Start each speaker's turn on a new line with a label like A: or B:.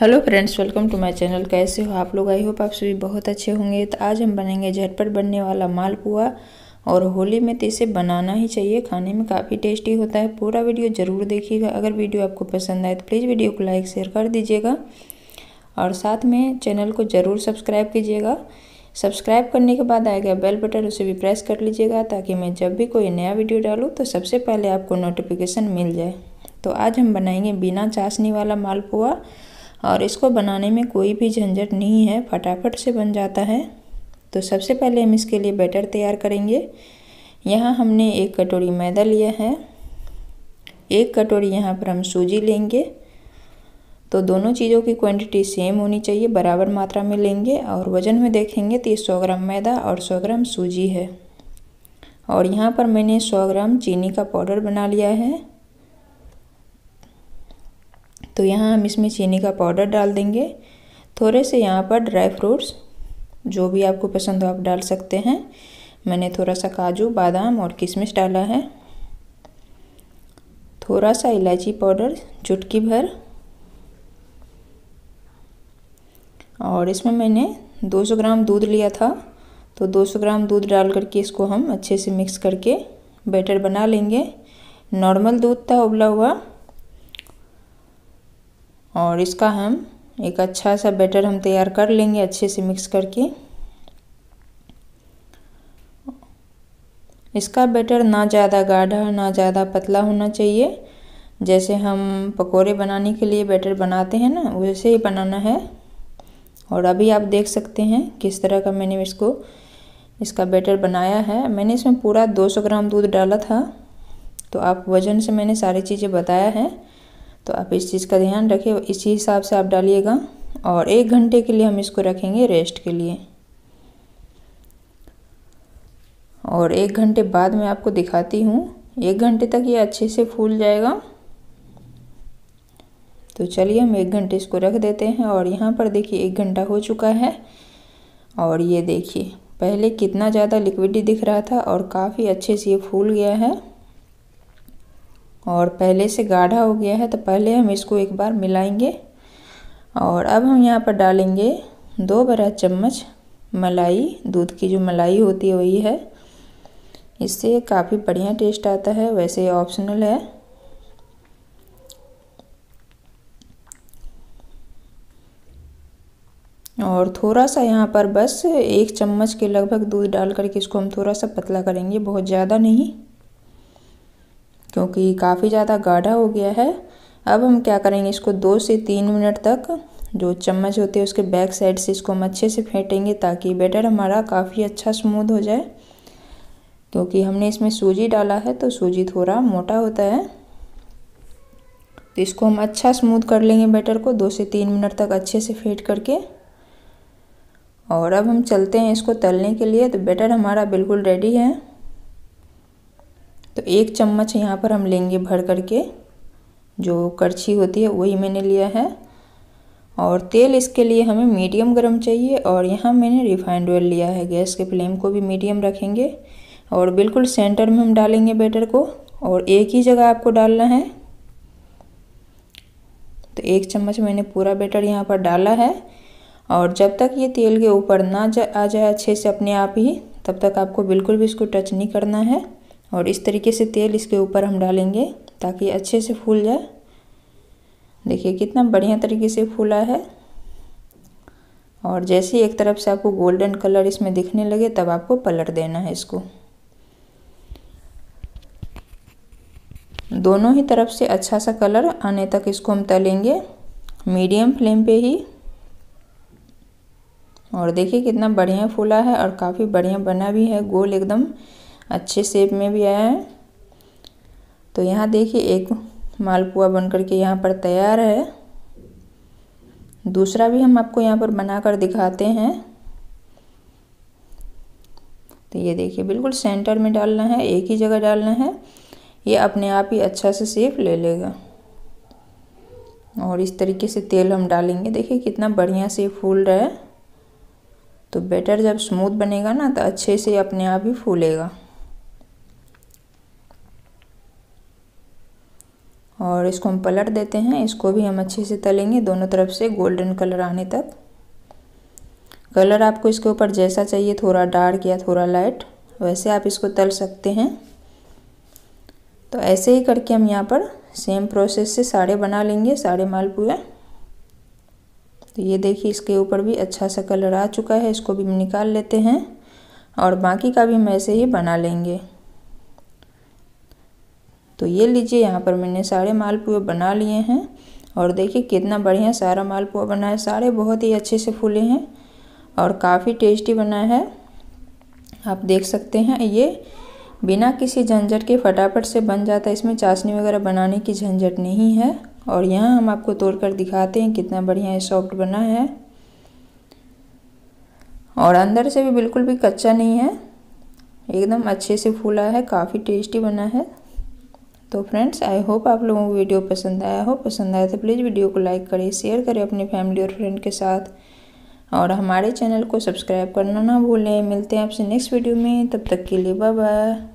A: hello friends welcome to my channel कैसे हो आप लोग आई होप आप सभी बहुत अच्छे होंगे तो आज हम बनाएंगे झटपट बनने वाला मालपुआ और होली में तो इसे बनाना ही चाहिए खाने में काफ़ी टेस्टी होता है पूरा वीडियो ज़रूर देखिएगा अगर वीडियो आपको पसंद आए तो प्लीज़ वीडियो को लाइक शेयर कर दीजिएगा और साथ में चैनल को ज़रूर सब्सक्राइब कीजिएगा सब्सक्राइब करने के बाद आएगा बेल बटन उसे भी प्रेस कर लीजिएगा ताकि मैं जब भी कोई नया वीडियो डालूँ तो सबसे पहले आपको नोटिफिकेशन मिल जाए तो आज हम बनाएंगे बिना चाशनी वाला मालपुआ और इसको बनाने में कोई भी झंझट नहीं है फटाफट से बन जाता है तो सबसे पहले हम इसके लिए बैटर तैयार करेंगे यहाँ हमने एक कटोरी मैदा लिया है एक कटोरी यहाँ पर हम सूजी लेंगे तो दोनों चीज़ों की क्वांटिटी सेम होनी चाहिए बराबर मात्रा में लेंगे और वज़न में देखेंगे तो ये सौ ग्राम मैदा और सौ ग्राम सूजी है और यहाँ पर मैंने सौ ग्राम चीनी का पाउडर बना लिया है तो यहाँ हम इसमें चीनी का पाउडर डाल देंगे थोड़े से यहाँ पर ड्राई फ्रूट्स जो भी आपको पसंद हो आप डाल सकते हैं मैंने थोड़ा सा काजू बादाम और किशमिश डाला है थोड़ा सा इलायची पाउडर चुटकी भर और इसमें मैंने 200 ग्राम दूध लिया था तो 200 ग्राम दूध डाल करके इसको हम अच्छे से मिक्स करके बैटर बना लेंगे नॉर्मल दूध था उबला हुआ और इसका हम एक अच्छा सा बैटर हम तैयार कर लेंगे अच्छे से मिक्स करके इसका बैटर ना ज़्यादा गाढ़ा ना ज़्यादा पतला होना चाहिए जैसे हम पकोड़े बनाने के लिए बैटर बनाते हैं ना वैसे ही बनाना है और अभी आप देख सकते हैं किस तरह का मैंने इसको इसका बैटर बनाया है मैंने इसमें पूरा 200 ग्राम दूध डाला था तो आप वज़न से मैंने सारी चीज़ें बताया है तो आप इस चीज़ का ध्यान रखें इसी हिसाब से आप डालिएगा और एक घंटे के लिए हम इसको रखेंगे रेस्ट के लिए और एक घंटे बाद मैं आपको दिखाती हूँ एक घंटे तक ये अच्छे से फूल जाएगा तो चलिए हम एक घंटे इसको रख देते हैं और यहाँ पर देखिए एक घंटा हो चुका है और ये देखिए पहले कितना ज़्यादा लिक्विडी दिख रहा था और काफ़ी अच्छे से ये फूल गया है और पहले से गाढ़ा हो गया है तो पहले हम इसको एक बार मिलाएंगे और अब हम यहाँ पर डालेंगे दो बड़ा चम्मच मलाई दूध की जो मलाई होती है वही है इससे काफ़ी बढ़िया टेस्ट आता है वैसे ऑप्शनल है और थोड़ा सा यहाँ पर बस एक चम्मच के लगभग दूध डाल करके इसको हम थोड़ा सा पतला करेंगे बहुत ज़्यादा नहीं क्योंकि काफ़ी ज़्यादा गाढ़ा हो गया है अब हम क्या करेंगे इसको दो से तीन मिनट तक जो चम्मच होते हैं उसके बैक साइड से इसको हम अच्छे से फेंटेंगे ताकि बैटर हमारा काफ़ी अच्छा स्मूद हो जाए क्योंकि हमने इसमें सूजी डाला है तो सूजी थोड़ा मोटा होता है तो इसको हम अच्छा स्मूथ कर लेंगे बैटर को दो से तीन मिनट तक अच्छे से फेंट करके और अब हम चलते हैं इसको तलने के लिए तो बैटर हमारा बिल्कुल रेडी है तो एक चम्मच यहाँ पर हम लेंगे भर करके जो करछी होती है वही मैंने लिया है और तेल इसके लिए हमें मीडियम गरम चाहिए और यहाँ मैंने रिफाइंड ऑयल लिया है गैस के फ्लेम को भी मीडियम रखेंगे और बिल्कुल सेंटर में हम डालेंगे बैटर को और एक ही जगह आपको डालना है तो एक चम्मच मैंने पूरा बैटर यहाँ पर डाला है और जब तक ये तेल के ऊपर ना जा आ जाए अच्छे से अपने आप ही तब तक आपको बिल्कुल भी इसको टच नहीं करना है और इस तरीके से तेल इसके ऊपर हम डालेंगे ताकि अच्छे से फूल जाए देखिए कितना बढ़िया तरीके से फूला है और जैसे ही एक तरफ से आपको गोल्डन कलर इसमें दिखने लगे तब आपको पलट देना है इसको दोनों ही तरफ से अच्छा सा कलर आने तक इसको हम तलेंगे मीडियम फ्लेम पे ही और देखिए कितना बढ़िया फूला है और काफ़ी बढ़िया बना भी है गोल एकदम अच्छे शेप में भी आया है तो यहाँ देखिए एक मालपुआ बन करके यहाँ पर तैयार है दूसरा भी हम आपको यहाँ पर बना कर दिखाते हैं तो ये देखिए बिल्कुल सेंटर में डालना है एक ही जगह डालना है ये अपने आप ही अच्छा से सेप ले लेगा और इस तरीके से तेल हम डालेंगे देखिए कितना बढ़िया से फूल रहा है तो बेटर जब स्मूथ बनेगा ना तो अच्छे से अपने आप ही फूलेगा और इसको हम पलट देते हैं इसको भी हम अच्छे से तलेंगे दोनों तरफ से गोल्डन कलर आने तक कलर आपको इसके ऊपर जैसा चाहिए थोड़ा डार्क या थोड़ा लाइट वैसे आप इसको तल सकते हैं तो ऐसे ही करके हम यहाँ पर सेम प्रोसेस से साड़े बना लेंगे साड़े मालपुए तो ये देखिए इसके ऊपर भी अच्छा सा कलर आ चुका है इसको भी हम निकाल लेते हैं और बाकी का भी हम ऐसे ही बना लेंगे तो ये लीजिए यहाँ पर मैंने सारे मालपुए बना लिए हैं और देखिए कितना बढ़िया सारा मालपुआ बना है सारे बहुत ही अच्छे से फूले हैं और काफ़ी टेस्टी बना है आप देख सकते हैं ये बिना किसी झंझट के फटाफट से बन जाता है इसमें चाशनी वगैरह बनाने की झंझट नहीं है और यहाँ हम आपको तोड़ कर दिखाते हैं कितना बढ़िया है सॉफ्ट बना है और अंदर से भी बिल्कुल भी कच्चा नहीं है एकदम अच्छे से फूला है काफ़ी टेस्टी बना है तो फ्रेंड्स आई होप आप लोगों को वीडियो पसंद आया हो पसंद आया तो प्लीज़ वीडियो को लाइक करें शेयर करें अपनी फैमिली और फ्रेंड के साथ और हमारे चैनल को सब्सक्राइब करना ना भूलें मिलते हैं आपसे नेक्स्ट वीडियो में तब तक के लिए बाय बाय